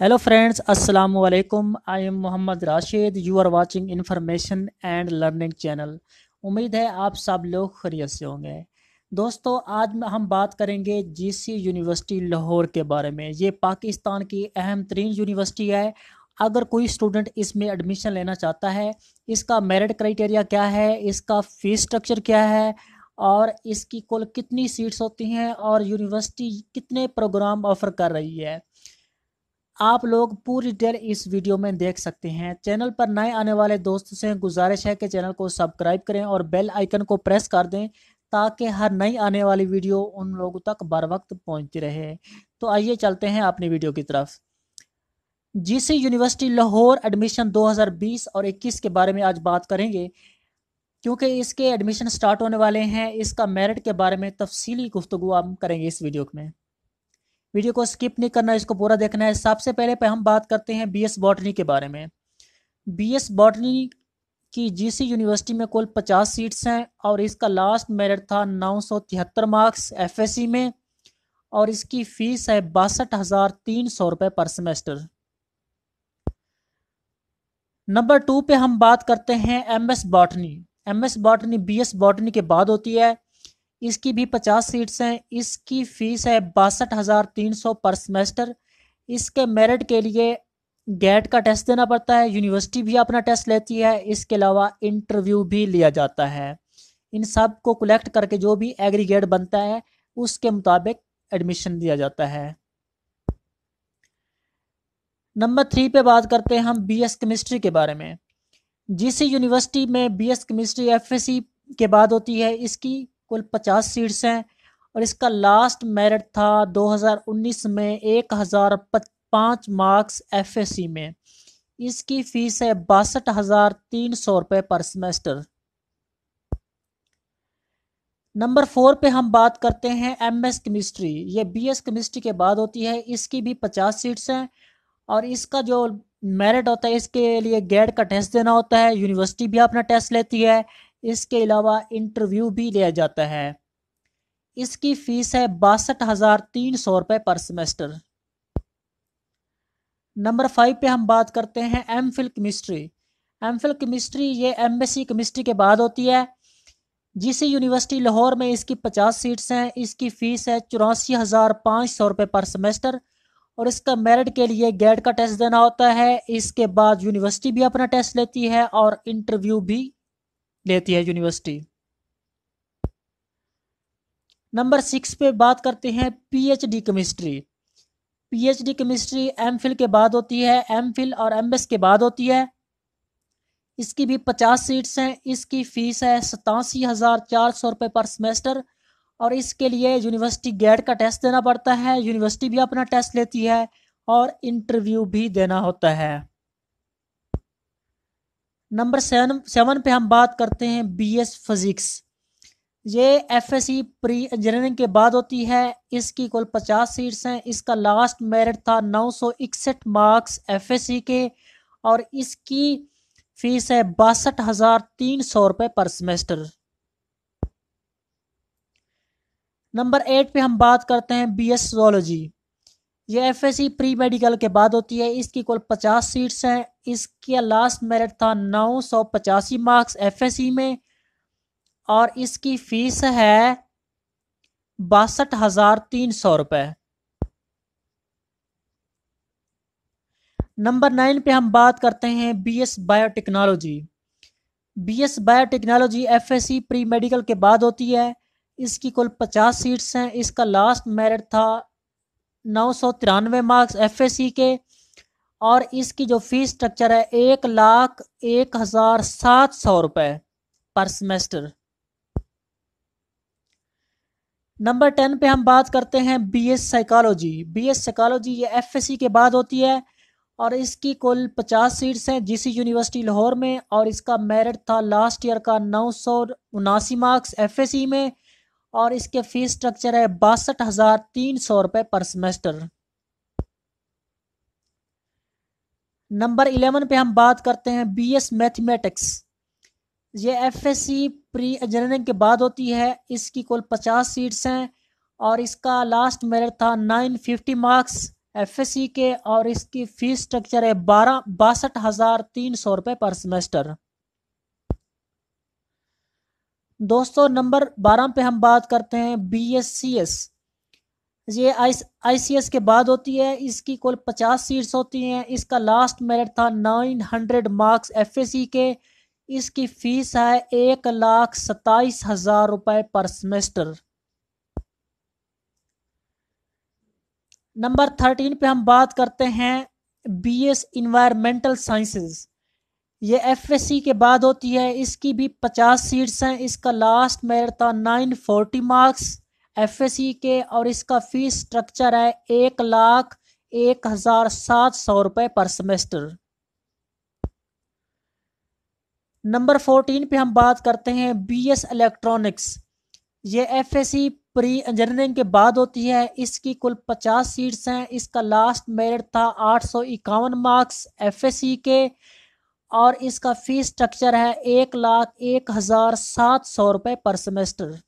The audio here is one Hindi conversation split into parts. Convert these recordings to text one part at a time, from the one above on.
हेलो फ्रेंड्स अस्सलाम वालेकुम I am Mohammad Rashid you are watching information and learning channel उम्मीद है आप सब लोग खरीत से होंगे दोस्तों आज हम बात करेंगे जीसी यूनिवर्सिटी लाहौर के बारे में ये पाकिस्तान की अहम तरीन यूनिवर्सिटी है अगर कोई स्टूडेंट इसमें एडमिशन लेना चाहता है इसका मेरिट क्राइटेरिया क्या है इसका फ़ीस स्ट्रक्चर क्या है और इसकी कुल कितनी सीट्स होती हैं और यूनिवर्सिटी कितने प्रोग्राम ऑफ़र कर रही है आप लोग पूरी डिटेल इस वीडियो में देख सकते हैं चैनल पर नए आने वाले दोस्तों से गुजारिश है कि चैनल को सब्सक्राइब करें और बेल आइकन को प्रेस कर दें ताकि हर नई आने वाली वीडियो उन लोगों तक बर वक्त पहुँचती रहे तो आइए चलते हैं अपनी वीडियो की तरफ जीसी यूनिवर्सिटी लाहौर एडमिशन 2020 और 21 के बारे में आज बात करेंगे क्योंकि इसके एडमिशन स्टार्ट होने वाले हैं इसका मेरिट के बारे में तफसीली गुफ्तु हम करेंगे इस वीडियो में वीडियो को स्किप नहीं करना इसको पूरा देखना है सबसे पहले पे हम बात करते हैं बीएस बॉटनी के बारे में बीएस बॉटनी की जीसी यूनिवर्सिटी में कुल 50 सीट्स हैं और इसका लास्ट मेरिट था नौ मार्क्स एफ में और इसकी फीस है बासठ हज़ार तीन सौ रुपए पर सेमेस्टर नंबर टू पे हम बात करते हैं MS botany MS botany BS botany के बाद होती है इसकी भी पचास सीट्स हैं इसकी फ़ीस है बासठ हज़ार तीन सौ पर सेमेस्टर इसके मेरिट के लिए गेट का टेस्ट देना पड़ता है यूनिवर्सिटी भी अपना टेस्ट लेती है इसके अलावा इंटरव्यू भी लिया जाता है इन सब को कलेक्ट करके जो भी एग्रीगेट बनता है उसके मुताबिक एडमिशन दिया जाता है नंबर थ्री पे बात करते हैं हम बीएस केमिस्ट्री के बारे में जिस यूनिवर्सिटी में बीएस केमिस्ट्री एफएससी के बाद होती है इसकी कुल पचास सीट्स हैं और इसका लास्ट मेरिट था 2019 में एक हज़ार पाँच मार्क्स एफ में इसकी फ़ीस है बासठ हज़ार तीन सौ रुपये पर सेमेस्टर नंबर फोर पे हम बात करते हैं एमएस केमिस्ट्री ये बीएस केमिस्ट्री के बाद होती है इसकी भी पचास सीट्स हैं और इसका जो मेरिट होता है इसके लिए गेट का टेस्ट देना होता है यूनिवर्सिटी भी अपना टेस्ट लेती है इसके अलावा इंटरव्यू भी लिया जाता है इसकी फ़ीस है बासठ हज़ार तीन सौ रुपये पर सेमेस्टर नंबर फाइव पे हम बात करते हैं MPhil chemistry MPhil chemistry ये एम एस सी केमिस्ट्री के बाद होती है जिस यूनिवर्सिटी लाहौर में इसकी पचास सीट्स हैं इसकी फ़ीस है चौरासी हज़ार पाँच सौ रुपये पर सेमेस्टर और इसका मेरिट के लिए गेट का टेस्ट देना होता है इसके बाद यूनिवर्सिटी भी अपना टेस्ट लेती है और इंटरव्यू भी लेती है यूनिवर्सिटी नंबर सिक्स पे बात करते हैं PhD chemistry PhD chemistry MPhil के बाद होती है एमफिल और एमबीएस के बाद होती है इसकी भी पचास सीट्स हैं इसकी फीस है सतासी हज़ार चार सौ रुपये पर सेमेस्टर और इसके लिए यूनिवर्सिटी गेट का टेस्ट देना पड़ता है यूनिवर्सिटी भी अपना टेस्ट लेती है और इंटरव्यू भी देना होता है नंबर सेवन सेवन पे हम बात करते हैं बीएस फिज़िक्स ये एफएससी प्री इंजीनियरिंग के बाद होती है इसकी कुल पचास सीट्स हैं इसका लास्ट मेरिट था नौ सौ इकसठ मार्क्स एफएससी e के और इसकी फीस है बासठ हज़ार तीन सौ रुपए पर सेमेस्टर नंबर एट पे हम बात करते हैं बी एस जोलॉजी ये F S C pre medical के बाद होती है इसकी कुल पचास सीट्स हैं इसका लास्ट मेरिट था नौ सौ पचासी मार्क्स एफ एस सी में और इसकी फीस है बासठ हजार तीन सौ रुपये नंबर नाइन पे हम बात करते हैं B S biotechnology S biotechnology C pre medical के बाद होती है इसकी कुल पचास सीट्स हैं इसका लास्ट मेरिट था नौ सौ तिरानवे मार्क्स एफ के और इसकी जो फीस स्ट्रक्चर है एक लाख एक हज़ार सात सौ रुपए पर सेमेस्टर नंबर टेन पे हम बात करते हैं बीएस साइकोलॉजी बीएस साइकोलॉजी ये एफएससी के बाद होती है और इसकी कुल पचास सीट्स हैं जीसी यूनिवर्सिटी लाहौर में और इसका मेरिट था लास्ट ईयर का नौ सौ उनासी मार्क्स एफएससी में और इसके फीस स्ट्रक्चर है बासठ हज़ार तीन सौ रुपये पर सेमेस्टर नंबर इलेवन पे हम बात करते हैं बीएस मैथमेटिक्स ये एफएससी प्री इंजीनियरिंग के बाद होती है इसकी कुल पचास सीट्स हैं और इसका लास्ट मेरिट था नाइन फिफ्टी मार्क्स एफएससी के और इसकी फीस स्ट्रक्चर है बारह बासठ हज़ार तीन सौ रुपये पर सेमेस्टर दोस्तों नंबर बारह पे हम बात करते हैं बी एस सी एस ये आई सी एस के बाद होती है इसकी कुल पचास सीट्स होती हैं इसका लास्ट मेरिट था nine hundred marks F C के इसकी फीस है एक लाख सत्ताईस हजार रुपये पर सेमेस्टर नंबर थर्टीन पे हम बात करते हैं बी एस इन्वायरमेंटल साइंसेज ये एफ एस सी के बाद होती है इसकी भी पचास सीट्स हैं इसका लास्ट था nine forty marks F S C के और इसका फीस स्ट्रक्चर है एक लाख एक हज़ार सात सौ रुपये पर सेमेस्टर नंबर फोर्टीन पे हम बात करते हैं बी एस इलेक्ट्रॉनिक्स ये F S C pre engineering के बाद होती है इसकी कुल पचास सीट्स हैं इसका लास्ट मेरिट था आठ सौ इक्यावन मार्क्स एफ एस सी के और इसका फीस स्ट्रक्चर है एक लाख एक हजार सात सौ रुपए पर सेमेस्टर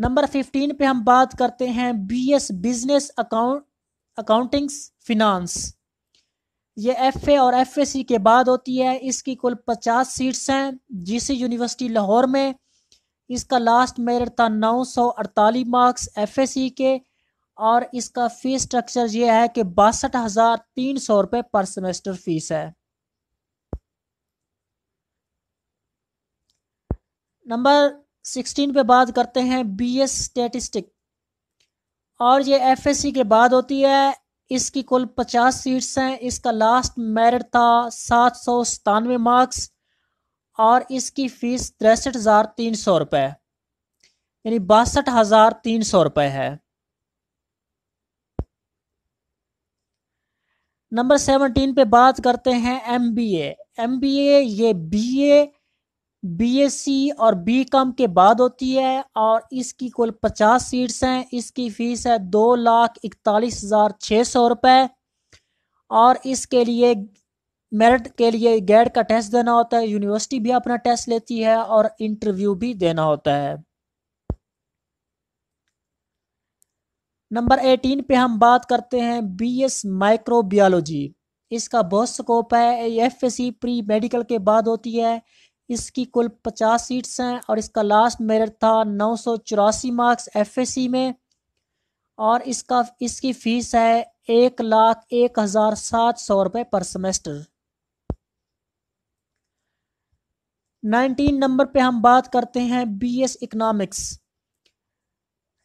नंबर फिफ्टीन पे हम बात करते हैं B S business account accountings finance ये एफ ए और एफ सी के बाद होती है इसकी कुल पचास सीट्स हैं जिसे यूनिवर्सिटी लाहौर में इसका लास्ट मेरिट था नौ सौ अड़तालीस मार्क्स एफ सी के और इसका फीस स्ट्रक्चर ये है कि बासठ हज़ार तीन सौ रुपये पर सेमेस्टर फीस है नंबर सिक्सटीन पे बात करते हैं बी एस स्टेटिस्टिक और ये एफ एस सी के बाद होती है इसकी कुल पचास सीट्स हैं इसका लास्ट मेरिट था सात सौ सतानवे मार्क्स और इसकी फीस तिरसठ हज़ार तीन सौ रुपये यानी बासठ हज़ार तीन सौ रुपये है नंबर सेवनटीन पे बात करते हैं M B A M B A ये B A B S C और बी कॉम के बाद होती है और इसकी कुल पचास सीट्स हैं इसकी फ़ीस है दो लाख इकतालीस हज़ार छः सौ रुपये और इसके लिए मेरिट के लिए गेट का टेस्ट देना होता है यूनिवर्सिटी भी अपना टेस्ट लेती है और इंटरव्यू भी देना होता है नंबर एटीन पे हम बात करते हैं बीएस माइक्रोबियोलॉजी इसका बहुत स्कोप है एफ सी प्री मेडिकल के बाद होती है इसकी कुल पचास सीट्स हैं और इसका लास्ट मेरिट था नौ सौ चौरासी मार्क्स एफ सी में और इसका इसकी फ़ीस है एक लाख एक हज़ार सात सौ रुपये पर सेमेस्टर नाइनटीन नंबर पे हम बात करते हैं बीएस इकोनॉमिक्स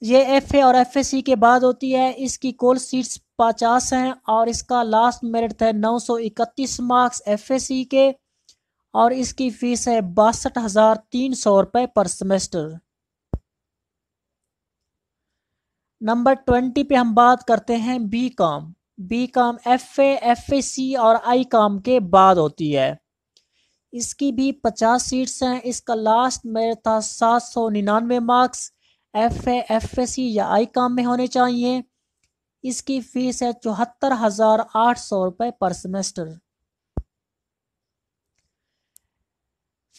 ये एफ ए और एफ एस सी के बाद होती है इसकी कुल सीट्स पचास हैं और इसका लास्ट मेरिट है नौ सौ इकतीस मार्क्स एफ एस सी के और इसकी फीस है बासठ हज़ार तीन सौ रुपये पर सेमेस्टर नंबर ट्वेंटी पे हम बात करते हैं B com B com F A F A C और आई कॉम के बाद होती है इसकी भी पचास सीट्स हैं इसका लास्ट मेरिट था सात सौ निन्यानवे marks F F S C या आई काम में होने चाहिए इसकी फीस है चौहत्तर हज़ार आठ सौ रुपए per semester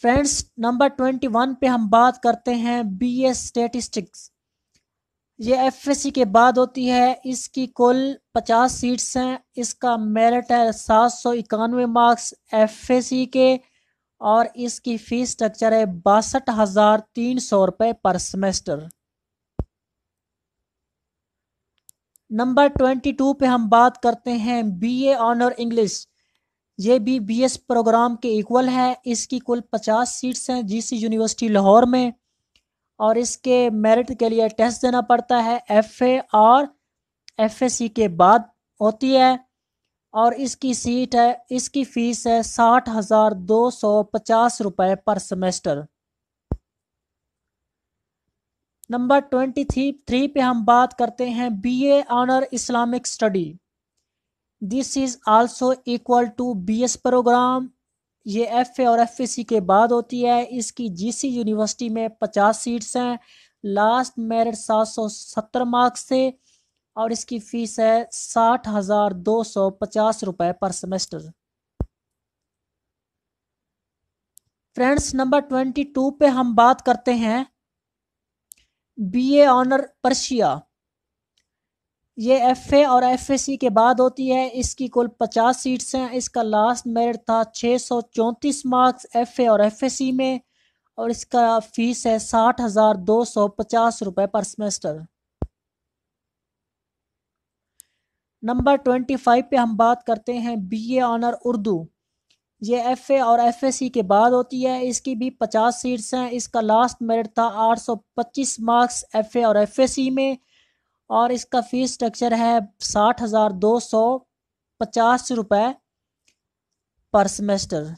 friends number twenty one पे हम बात करते हैं बी एस स्टेटिस्टिक्स ये एफ एस सी के बाद होती है इसकी कुल पचास सीट्स हैं इसका मेरिट है सात सौ इक्यानवे मार्क्स एफ एस सी के और इसकी फीस स्ट्रक्चर है बासठ हज़ार तीन सौ रुपए per semester number twenty two पे हम बात करते हैं बीए ऑनर इंग्लिश ये भी बीएस प्रोग्राम के इक्वल है इसकी कुल पचास सीट्स हैं जीसी यूनिवर्सिटी लाहौर में और इसके मेरिट के लिए टेस्ट देना पड़ता है एफए और सी के बाद होती है और इसकी सीट है इसकी फ़ीस है साठ हज़ार दो सौ पचास रुपये per semester number twenty three three पे हम बात करते हैं B A honour Islamic study this is also equal to B S program ये एफ ए और एफ ए सी के बाद होती है इसकी जी सी यूनिवर्सिटी में पचास सीट्स हैं लास्ट मेरिट सात सौ सत्तर मार्क्स से और इसकी फ़ीस है साठ हज़ार दो सौ पचास रुपए per semester friends number twenty two पे हम बात करते हैं बीए ऑनर पर्शिया ये एफए और सी के बाद होती है इसकी कुल पचास सीट्स हैं इसका लास्ट मेरिट था छः सौ चौंतीस मार्क्स ए और सी में और इसका फीस है साठ हजार दो सौ पचास रुपये per semester number twenty five पे हम बात करते हैं बीए ऑनर उर्दू ये एफ ए और एफ एस सी के बाद होती है इसकी भी पचास सीट्स हैं इसका लास्ट मेरिट था आठ सौ पच्चीस मार्क्स एफ ए और एफ एस सी में और इसका फीस स्ट्रक्चर है साठ हज़ार दो सौ पचास रुपये per semester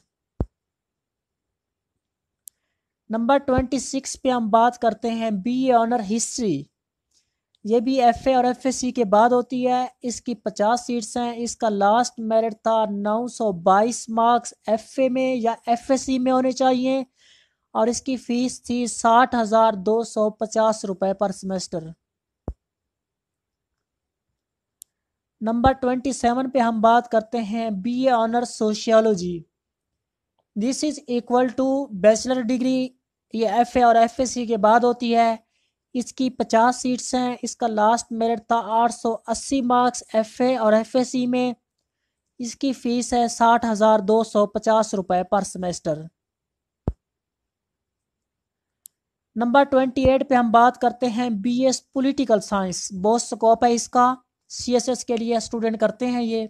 number twenty six पे हम बात करते हैं बी ए ऑनर हिस्ट्री ये भी एफ ए और एफ ए सी के बाद होती है इसकी पचास सीट्स हैं इसका लास्ट मेरिट था नौ सौ बाईस मार्क्स एफ ए में या एफ ए सी में होने चाहिए और इसकी फीस थी साठ हज़ार दो सौ पचास रुपये per semester number twenty seven पे हम बात करते हैं B A honours sociology this is equal to bachelor degree ये एफ ए और एफ ए सी के बाद होती है इसकी 50 सीट्स हैं इसका लास्ट मेरिट था 880 मार्क्स एफए और एफएसी में इसकी फ़ीस है साठ हज़ार दो सौ पचास रुपये per semester number twenty eight पे हम बात करते हैं बीएस पॉलिटिकल साइंस बहुत स्कोप है इसका सीएसएस के लिए स्टूडेंट करते हैं ये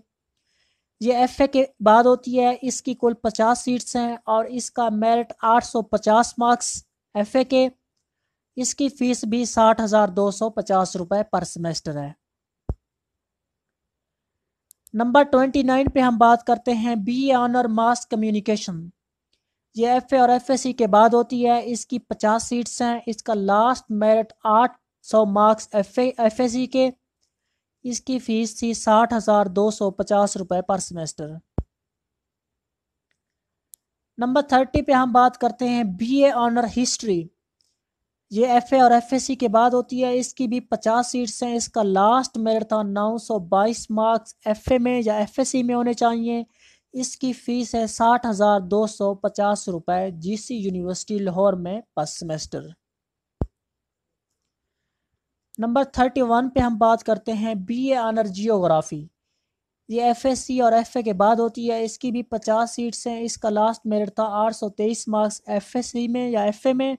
ये एफए के बाद होती है इसकी कुल पचास सीट्स हैं और इसका मेरिट आठ सौ पचास मार्क्स एफए के इसकी फीस भी साठ हजार दो सौ पचास रुपए पर सेमेस्टर है नंबर ट्वेंटी नाइन पे हम बात करते हैं बी ऑनर मास कम्युनिकेशन ये एफ और एफ के बाद होती है इसकी पचास सीट्स हैं इसका लास्ट मेरिट आठ सौ मार्क्स एफ एफ के इसकी फीस थी साठ हज़ार दो सौ पचास रुपए पर सेमेस्टर नंबर थर्टी पे हम बात करते हैं बीए ऑनर हिस्ट्री ये एफ ए और एफ एस सी के बाद होती है इसकी भी पचास सीट्स हैं इसका लास्ट था नौ सौ बाईस मार्क्स एफ ए में या एफ एस सी में होने चाहिए इसकी फ़ीस है साठ हज़ार दो सौ पचास रुपये जी सी यूनिवर्सिटी लाहौर में पर सेमेस्टर नंबर थर्टी वन पे हम बात करते हैं बी ए आनर जियोग्राफ़ी ये एफ एस सी और एफ ए के बाद होती है इसकी भी पचास सीट्स हैं इसका लास्ट मेरिट था आठ सौ तेईस मार्क्स एफ एस सी में या एफ ए में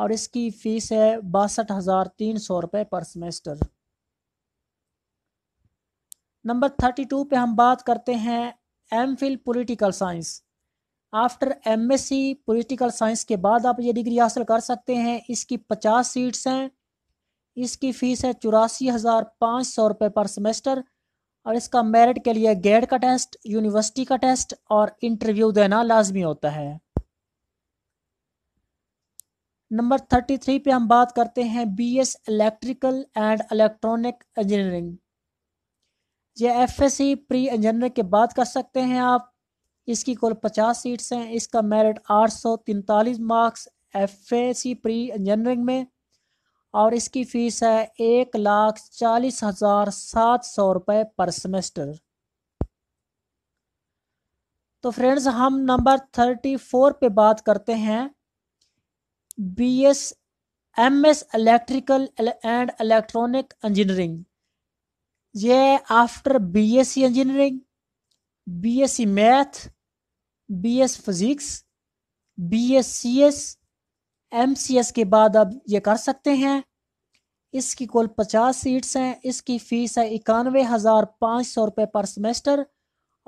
और इसकी फ़ीस है बासठ हज़ार तीन सौ रुपये per semester number thirty two पे हम बात करते हैं MPhil political science after M S C political science के बाद आप ये डिग्री हासिल कर सकते हैं इसकी पचास सीट्स हैं इसकी फ़ीस है चौरासी हज़ार पाँच सौ रुपये पर सेमेस्टर और इसका मेरिट के लिए गेट का टेस्ट यूनिवर्सिटी का टेस्ट और इंटरव्यू देना लाजमी होता है नंबर थर्टी थ्री पे हम बात करते हैं B S electrical and electronic engineering ये F S C pre engineering के बाद कर सकते हैं आप इसकी कुल पचास सीट्स हैं इसका मेरिट आठ सौ तैंतालीस marks F C pre engineering में और इसकी फीस है एक लाख चालीस हज़ार सात सौ रुपये पर सेमेस्टर तो फ्रेंड्स हम नंबर थर्टी फोर पे बात करते हैं B S M S electrical and electronic engineering ये after B S C engineering B S C math B S physics B S C S M C S के बाद आप ये कर सकते हैं इसकी कुल पचास सीट्स हैं इसकी फ़ीस है इक्यानवे हज़ार पाँच सौ रुपये पर सेमेस्टर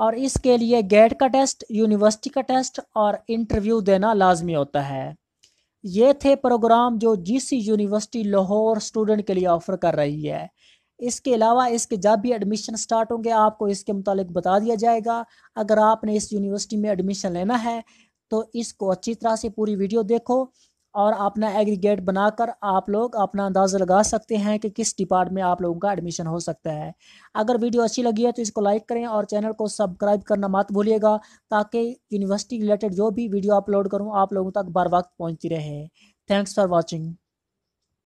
और इसके लिए गेट का टेस्ट यूनिवर्सिटी का टेस्ट और इंटरव्यू देना लाजमी होता है ये थे प्रोग्राम जो जीसी यूनिवर्सिटी लाहौर स्टूडेंट के लिए ऑफ़र कर रही है इसके अलावा इसके जब भी एडमिशन स्टार्ट होंगे आपको इसके मुतालिक बता दिया जाएगा अगर आपने इस यूनिवर्सिटी में एडमिशन लेना है तो इसको अच्छी तरह से पूरी वीडियो देखो और अपना एग्रीगेट बनाकर आप लोग अपना अंदाज़ा लगा सकते हैं कि किस डिपार्ट में आप लोगों का एडमिशन हो सकता है अगर वीडियो अच्छी लगी है तो इसको लाइक करें और चैनल को सब्सक्राइब करना मत भूलिएगा ताकि यूनिवर्सिटी रिलेटेड जो भी वीडियो अपलोड करूँ आप लोगों तक बर वक्त पहुँचती रहे थैंक्स फॉर वॉचिंग